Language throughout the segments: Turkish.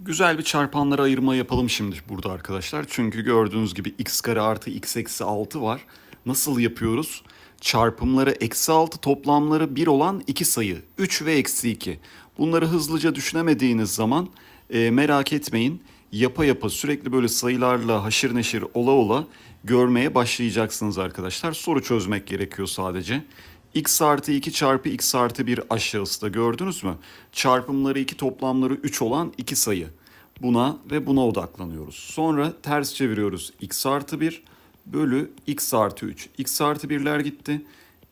Güzel bir çarpanlara ayırma yapalım şimdi burada arkadaşlar. Çünkü gördüğünüz gibi x kare artı x eksi 6 var. Nasıl yapıyoruz? Çarpımları eksi 6 toplamları 1 olan iki sayı. 3 ve eksi 2. Bunları hızlıca düşünemediğiniz zaman e, merak etmeyin. Yapa yapa sürekli böyle sayılarla haşır neşir ola ola görmeye başlayacaksınız arkadaşlar. Soru çözmek gerekiyor sadece x artı 2 çarpı x artı 1 aşağısı da gördünüz mü? Çarpımları 2 toplamları 3 olan iki sayı. Buna ve buna odaklanıyoruz. Sonra ters çeviriyoruz x artı 1 bölü x artı 3. x artı 1'ler gitti.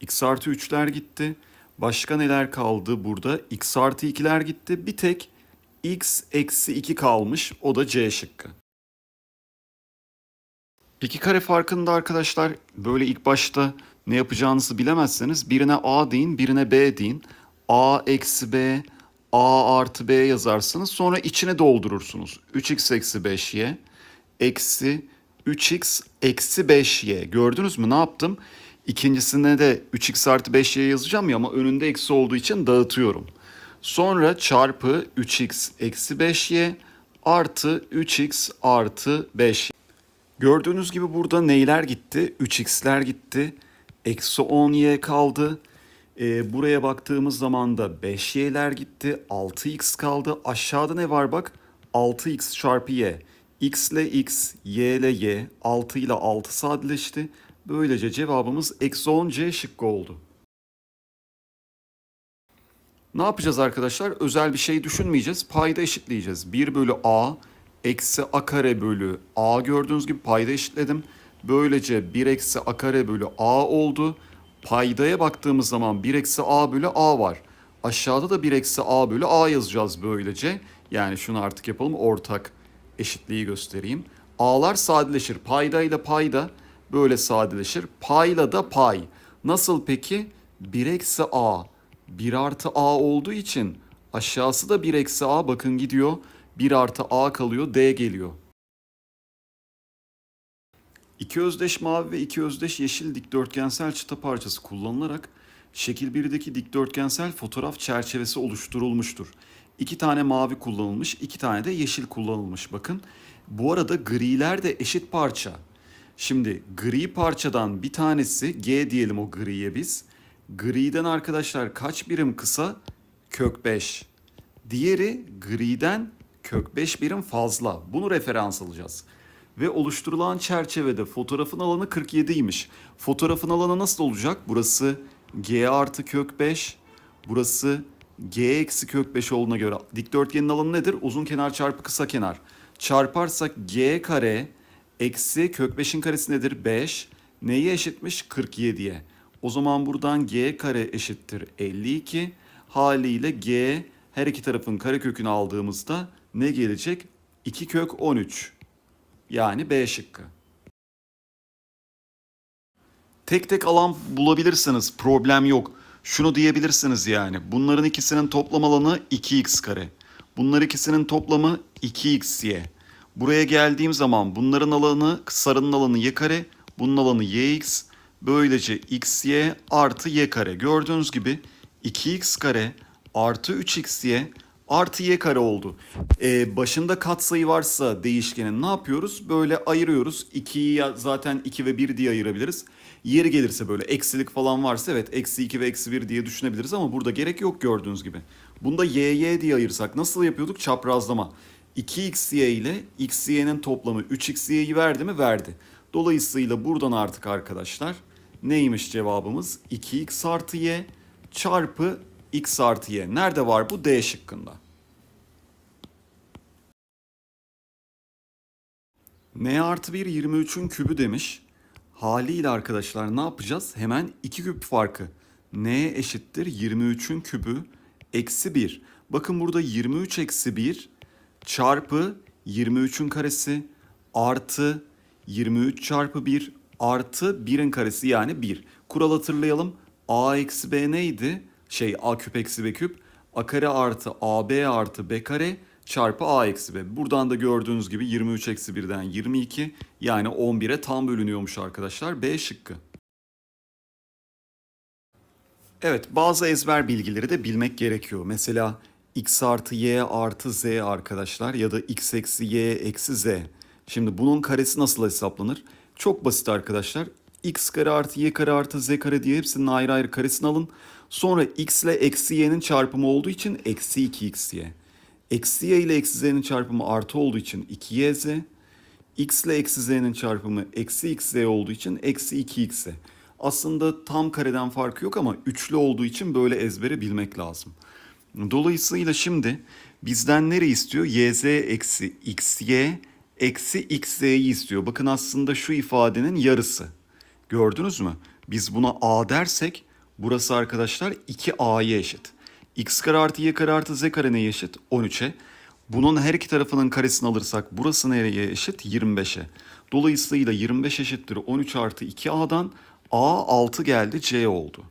x artı 3'ler gitti. Başka neler kaldı burada? x artı 2'ler gitti. Bir tek x eksi 2 kalmış. O da c şıkkı. İki kare farkında arkadaşlar böyle ilk başta ne yapacağınızı bilemezseniz birine A deyin, birine B deyin. A eksi B, A artı B yazarsınız. Sonra içine doldurursunuz. 3x eksi 5y eksi 3x eksi 5y. Gördünüz mü ne yaptım? İkincisine de 3x artı 5y yazacağım ya ama önünde eksi olduğu için dağıtıyorum. Sonra çarpı 3x eksi 5y artı 3x artı 5. Gördüğünüz gibi burada neyler gitti? 3x'ler gitti. Eksi 10y kaldı. E, buraya baktığımız zaman da 5y'ler gitti. 6x kaldı. Aşağıda ne var bak? 6x çarpı y. x ile x, y ile y, 6 ile 6 sadeleşti. Böylece cevabımız eksi 10c şıkkı oldu. Ne yapacağız arkadaşlar? Özel bir şey düşünmeyeceğiz. Payda eşitleyeceğiz. 1 bölü a eksi a kare bölü a gördüğünüz gibi payda eşitledim. Böylece 1 eksi a kare bölü a oldu. Paydaya baktığımız zaman 1 eksi a bölü a var. Aşağıda da 1 eksi a bölü a yazacağız böylece. Yani şunu artık yapalım ortak eşitliği göstereyim. A'lar sadeleşir. Payda ile payda böyle sadeleşir. Payla da pay. Nasıl peki? 1 eksi a. 1 artı a olduğu için aşağısı da 1 eksi a bakın gidiyor. 1 artı a kalıyor d geliyor. İki özdeş mavi ve iki özdeş yeşil dikdörtgensel çıta parçası kullanılarak şekil 1'deki dikdörtgensel fotoğraf çerçevesi oluşturulmuştur. İki tane mavi kullanılmış, iki tane de yeşil kullanılmış. Bakın bu arada griler de eşit parça. Şimdi gri parçadan bir tanesi G diyelim o griye biz. Griden arkadaşlar kaç birim kısa? Kök 5. Diğeri griden kök 5 birim fazla. Bunu referans alacağız ve oluşturulan çerçevede fotoğrafın alanı 47 47'ymiş. Fotoğrafın alanı nasıl olacak? Burası g artı kök 5, burası g eksi kök 5 olduğuna göre dikdörtgenin alanı nedir? Uzun kenar çarpı kısa kenar. Çarparsak g kare eksi kök 5'in karesi nedir? 5. Neyi eşitmiş? 47'ye. O zaman buradan g kare eşittir 52. Haliyle g her iki tarafın karekökünü aldığımızda ne gelecek? 2 kök 13. Yani B şıkkı. Tek tek alan bulabilirsiniz. Problem yok. Şunu diyebilirsiniz yani. Bunların ikisinin toplam alanı 2x kare. Bunlar ikisinin toplamı 2xy. Buraya geldiğim zaman bunların alanı sarının alanı y kare. Bunun alanı yx. Böylece xy artı y kare. Gördüğünüz gibi 2x kare artı 3xy artı y kare oldu. Ee, başında katsayı varsa değişkenin ne yapıyoruz? Böyle ayırıyoruz. 2'yi zaten 2 ve 1 diye ayırabiliriz. Yeri gelirse böyle eksilik falan varsa evet eksi 2 ve eksi 1 diye düşünebiliriz ama burada gerek yok gördüğünüz gibi. Bunda y y diye ayırsak nasıl yapıyorduk? Çaprazlama. 2xy ile xy'nin toplamı 3xy'yi verdi mi? Verdi. Dolayısıyla buradan artık arkadaşlar neymiş cevabımız? 2x artı y çarpı x artı y. Nerede var bu? D şıkkında. n artı 1 23'ün kübü demiş. Haliyle arkadaşlar ne yapacağız? Hemen 2 küp farkı. n eşittir 23'ün kübü eksi 1. Bakın burada 23 eksi 1 çarpı 23'ün karesi artı 23 çarpı 1 artı 1'in karesi yani 1. Kural hatırlayalım. a eksi b neydi? şey a küp eksi b küp a kare artı ab artı b kare çarpı a eksi b. Buradan da gördüğünüz gibi 23 eksi 1'den 22 yani 11'e tam bölünüyormuş arkadaşlar b şıkkı. Evet bazı ezber bilgileri de bilmek gerekiyor. Mesela x artı y artı z arkadaşlar ya da x eksi y eksi z. Şimdi bunun karesi nasıl hesaplanır? Çok basit arkadaşlar x kare artı y kare artı z kare diye hepsinin ayrı ayrı karesini alın. Sonra x ile eksi y'nin çarpımı olduğu için eksi 2xy. Eksi y ile eksi z'nin çarpımı artı olduğu için 2yz. x ile eksi z'nin çarpımı eksi xz olduğu için eksi 2xz. Aslında tam kareden farkı yok ama üçlü olduğu için böyle ezbere bilmek lazım. Dolayısıyla şimdi bizden nereyi istiyor? yz eksi xy eksi xz'yi istiyor. Bakın aslında şu ifadenin yarısı. Gördünüz mü? Biz buna a dersek burası arkadaşlar 2a'ya eşit. x kare artı y kare artı z kare neye eşit? 13'e. Bunun her iki tarafının karesini alırsak burası nereye eşit? 25'e. Dolayısıyla 25 eşittir 13 artı 2a'dan a 6 geldi c oldu.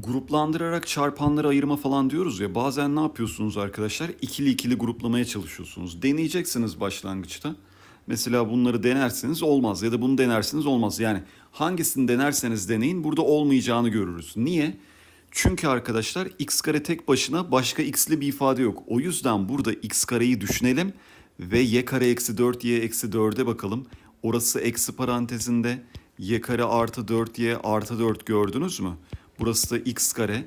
gruplandırarak çarpanları ayırma falan diyoruz ya bazen ne yapıyorsunuz arkadaşlar? İkili ikili gruplamaya çalışıyorsunuz. Deneyeceksiniz başlangıçta. Mesela bunları denersiniz olmaz ya da bunu denersiniz olmaz. Yani hangisini denerseniz deneyin burada olmayacağını görürüz. Niye? Çünkü arkadaşlar x kare tek başına başka x'li bir ifade yok. O yüzden burada x kareyi düşünelim ve y kare eksi 4y eksi 4'e bakalım. Orası eksi parantezinde y kare artı 4y artı 4 gördünüz mü? Burası da x kare.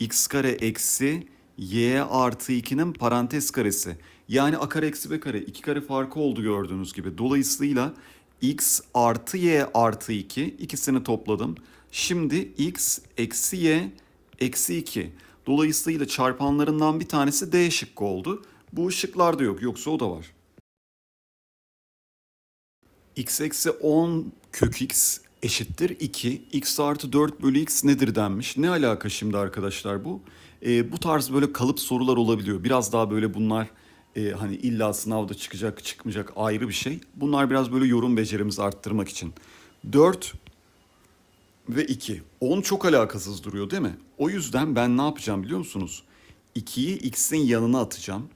x kare eksi y artı 2'nin parantez karesi. Yani a kare eksi b kare iki kare farkı oldu gördüğünüz gibi. Dolayısıyla x artı y artı 2 ikisini topladım. Şimdi x eksi y eksi 2. Dolayısıyla çarpanlarından bir tanesi D şıkkı oldu. Bu şıklarda yok yoksa o da var. x eksi 10 kök x eşittir 2. x artı 4 bölü x nedir denmiş. Ne alaka şimdi arkadaşlar bu? E, bu tarz böyle kalıp sorular olabiliyor. Biraz daha böyle bunlar e, hani illa sınavda çıkacak çıkmayacak ayrı bir şey. Bunlar biraz böyle yorum becerimizi arttırmak için. 4 ve 2. 10 çok alakasız duruyor değil mi? O yüzden ben ne yapacağım biliyor musunuz? 2'yi x'in yanına atacağım.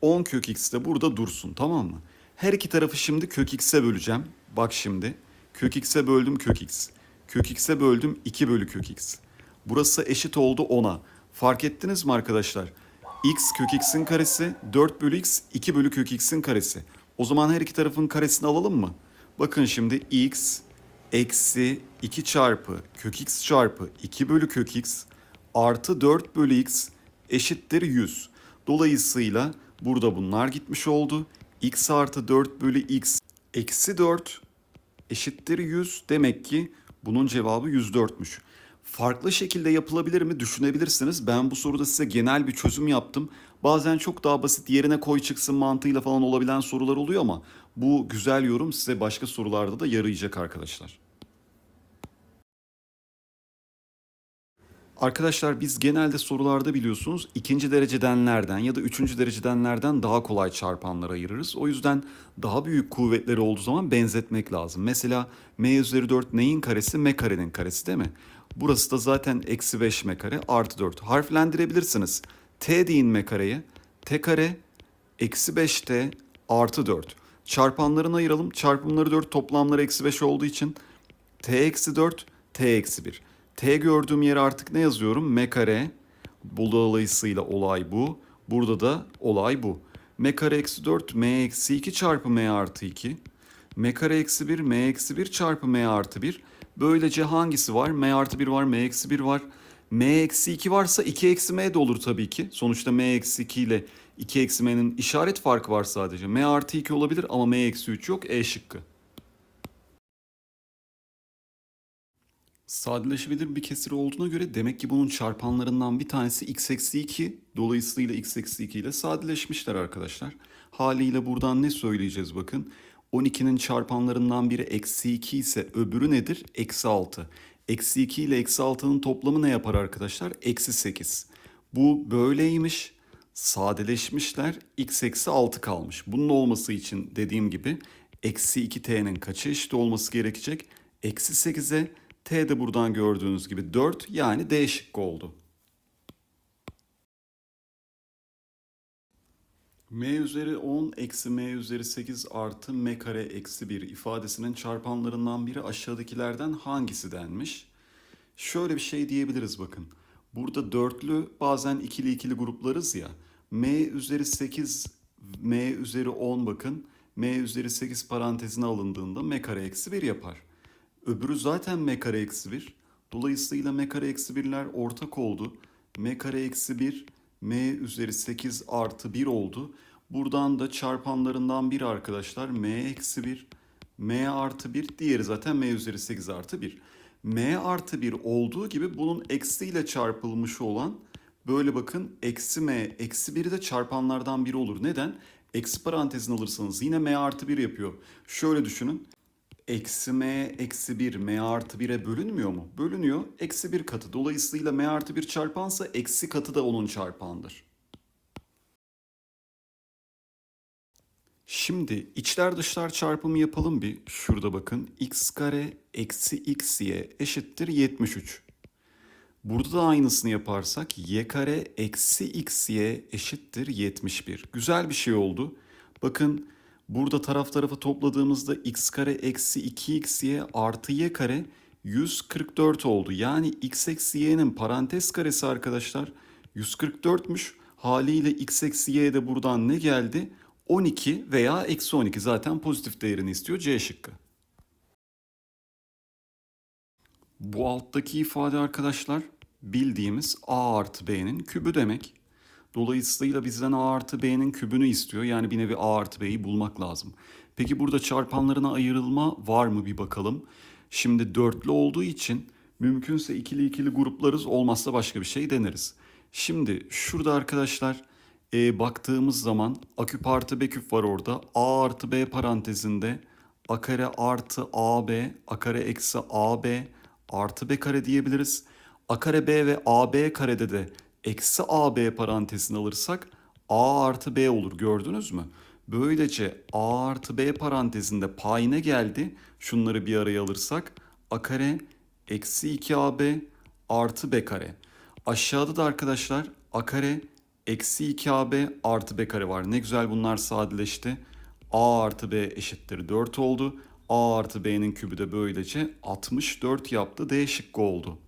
10 kök x de burada dursun tamam mı? Her iki tarafı şimdi kök x'e böleceğim. Bak şimdi. Kök x'e böldüm kök x. Kök x'e böldüm 2 bölü kök x. Burası eşit oldu 10'a. Fark ettiniz mi arkadaşlar? x kök x'in karesi 4 bölü x 2 bölü kök x'in karesi. O zaman her iki tarafın karesini alalım mı? Bakın şimdi x eksi 2 çarpı kök x çarpı 2 bölü kök x artı 4 bölü x eşittir 100. Dolayısıyla burada bunlar gitmiş oldu. x artı 4 bölü x eksi 4 eşittir 100. Demek ki bunun cevabı 104'müş farklı şekilde yapılabilir mi düşünebilirsiniz. Ben bu soruda size genel bir çözüm yaptım. Bazen çok daha basit yerine koy çıksın mantığıyla falan olabilen sorular oluyor ama bu güzel yorum size başka sorularda da yarayacak arkadaşlar. Arkadaşlar biz genelde sorularda biliyorsunuz ikinci derecedenlerden ya da üçüncü derecedenlerden daha kolay çarpanlara ayırırız. O yüzden daha büyük kuvvetleri olduğu zaman benzetmek lazım. Mesela m üzeri 4 neyin karesi m karenin karesi değil mi? Burası da zaten eksi 5 m artı 4. Harflendirebilirsiniz. T deyin m kareye. T kare eksi 5t artı 4. Çarpanlarını ayıralım. Çarpımları 4 toplamları eksi 5 olduğu için t eksi 4 t eksi 1. T gördüğüm yere artık ne yazıyorum? M kare. Dolayısıyla olay bu. Burada da olay bu. M kare eksi 4 m eksi 2 çarpı m artı 2 m kare eksi 1 m eksi 1 çarpı m artı 1. Böylece hangisi var? m artı 1 var, m eksi 1 var. m eksi 2 varsa 2 eksi m de olur tabii ki. Sonuçta m eksi 2 ile 2 eksi m'nin işaret farkı var sadece. m artı 2 olabilir ama m eksi 3 yok. E şıkkı. Sadeleşebilir bir kesir olduğuna göre demek ki bunun çarpanlarından bir tanesi x eksi 2. Dolayısıyla x eksi 2 ile sadeleşmişler arkadaşlar. Haliyle buradan ne söyleyeceğiz bakın. 12'nin çarpanlarından biri eksi 2 ise öbürü nedir? Eksi 6. Eksi 2 ile eksi 6'nın toplamı ne yapar arkadaşlar? Eksi 8. Bu böyleymiş. Sadeleşmişler. X eksi 6 kalmış. Bunun olması için dediğim gibi eksi 2t'nin kaça eşit olması gerekecek? Eksi 8'e t de buradan gördüğünüz gibi 4 yani D şıkkı oldu. m üzeri 10 eksi m üzeri 8 artı m kare eksi 1 ifadesinin çarpanlarından biri aşağıdakilerden hangisi denmiş? Şöyle bir şey diyebiliriz bakın. Burada dörtlü bazen ikili ikili gruplarız ya. m üzeri 8, m üzeri 10 bakın. m üzeri 8 parantezine alındığında m kare eksi 1 yapar. Öbürü zaten m kare eksi 1. Dolayısıyla m kare eksi 1'ler ortak oldu. m kare eksi 1 m üzeri 8 artı 1 oldu. Buradan da çarpanlarından bir arkadaşlar m eksi 1, m artı 1 diğeri zaten m üzeri 8 artı 1. m artı 1 olduğu gibi bunun eksiyle çarpılmış olan böyle bakın eksi m eksi 1 de çarpanlardan biri olur. Neden? Eksi parantezin alırsanız yine m artı 1 yapıyor. Şöyle düşünün eksi m eksi 1 m artı 1'e bölünmüyor mu? Bölünüyor. Eksi 1 katı. Dolayısıyla m artı 1 çarpansa eksi katı da onun çarpandır. Şimdi içler dışlar çarpımı yapalım bir. Şurada bakın. x kare eksi x y eşittir 73. Burada da aynısını yaparsak y kare eksi x y eşittir 71. Güzel bir şey oldu. Bakın Burada taraf tarafa topladığımızda x kare eksi 2xy artı y kare 144 oldu. Yani x eksi y'nin parantez karesi arkadaşlar 144'müş. Haliyle x eksi y de buradan ne geldi? 12 veya eksi 12 zaten pozitif değerini istiyor C şıkkı. Bu alttaki ifade arkadaşlar bildiğimiz a artı b'nin kübü demek. Dolayısıyla bizden A artı B'nin kübünü istiyor. Yani bir nevi A artı B'yi bulmak lazım. Peki burada çarpanlarına ayrılma var mı bir bakalım. Şimdi dörtlü olduğu için mümkünse ikili ikili gruplarız olmazsa başka bir şey deneriz. Şimdi şurada arkadaşlar e, baktığımız zaman A küp artı B küp var orada. A artı B parantezinde A kare artı AB, A kare eksi AB artı B kare diyebiliriz. A kare B ve AB karede de eksi AB parantezini alırsak A artı B olur gördünüz mü? Böylece A artı B parantezinde payına geldi. Şunları bir araya alırsak A kare eksi 2AB artı B kare. Aşağıda da arkadaşlar A kare eksi 2AB artı B kare var. Ne güzel bunlar sadeleşti. A artı B eşittir 4 oldu. A artı B'nin kübü de böylece 64 yaptı. D şıkkı oldu.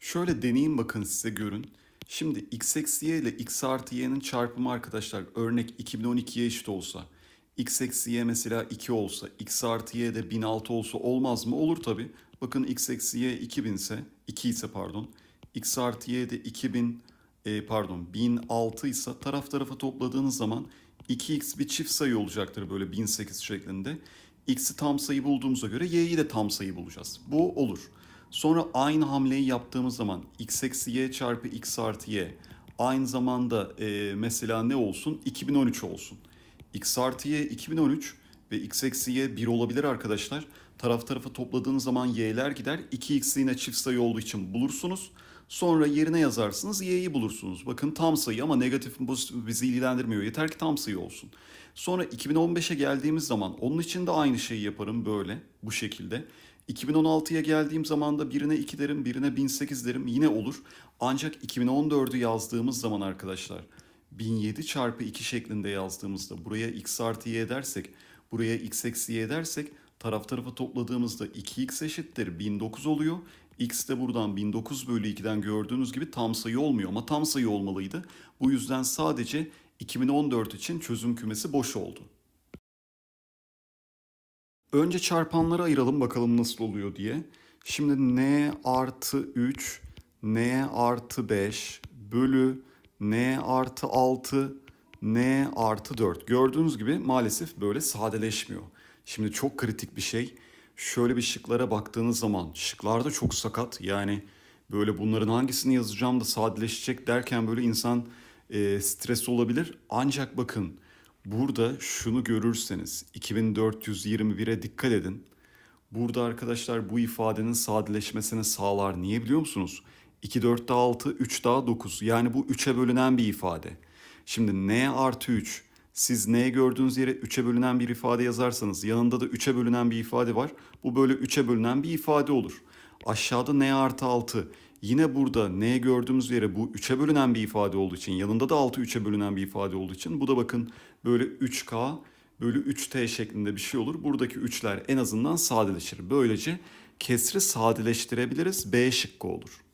Şöyle deneyin bakın size görün. Şimdi x eksi y ile x artı y'nin çarpımı arkadaşlar örnek 2012'ye eşit olsa x eksi y mesela 2 olsa x artı y de 1006 olsa olmaz mı? Olur tabi. Bakın x eksi y 2000 ise 2 ise pardon x artı y de 2000 e, pardon 1006 ise taraf tarafa topladığınız zaman 2x bir çift sayı olacaktır böyle 1008 şeklinde. x'i tam sayı bulduğumuza göre y'yi de tam sayı bulacağız. Bu olur. Sonra aynı hamleyi yaptığımız zaman x eksi y çarpı x artı y aynı zamanda e, mesela ne olsun? 2013 olsun. x artı y 2013 ve x eksi y 1 olabilir arkadaşlar. Taraf tarafa topladığınız zaman y'ler gider. 2x yine çift sayı olduğu için bulursunuz. Sonra yerine yazarsınız y'yi bulursunuz. Bakın tam sayı ama negatif mi pozitif bizi ilgilendirmiyor. Yeter ki tam sayı olsun. Sonra 2015'e geldiğimiz zaman onun için de aynı şeyi yaparım böyle bu şekilde. 2016'ya geldiğim zaman da birine 2 derim, birine 1008 derim yine olur. Ancak 2014'ü yazdığımız zaman arkadaşlar 1007 çarpı 2 şeklinde yazdığımızda buraya x artı y edersek, buraya x eksi y edersek taraf tarafa topladığımızda 2x eşittir 1009 oluyor. X de buradan 1009 bölü 2'den gördüğünüz gibi tam sayı olmuyor ama tam sayı olmalıydı. Bu yüzden sadece 2014 için çözüm kümesi boş oldu. Önce çarpanları ayıralım bakalım nasıl oluyor diye. Şimdi n artı 3, n artı 5 bölü n artı 6, n artı 4. Gördüğünüz gibi maalesef böyle sadeleşmiyor. Şimdi çok kritik bir şey. Şöyle bir şıklara baktığınız zaman şıklar da çok sakat. Yani böyle bunların hangisini yazacağım da sadeleşecek derken böyle insan e, stres olabilir. Ancak bakın Burada şunu görürseniz 2421'e dikkat edin. Burada arkadaşlar bu ifadenin sadeleşmesini sağlar. Niye biliyor musunuz? 2 4 daha 6, 3 daha 9. Yani bu 3'e bölünen bir ifade. Şimdi n artı 3. Siz n gördüğünüz yere 3'e bölünen bir ifade yazarsanız yanında da 3'e bölünen bir ifade var. Bu böyle 3'e bölünen bir ifade olur. Aşağıda n artı 6. Yine burada N'ye gördüğümüz yere bu 3'e bölünen bir ifade olduğu için yanında da 6 3'e bölünen bir ifade olduğu için bu da bakın böyle 3K bölü 3T şeklinde bir şey olur. Buradaki 3'ler en azından sadeleşir. Böylece kesri sadeleştirebiliriz. B şıkkı olur.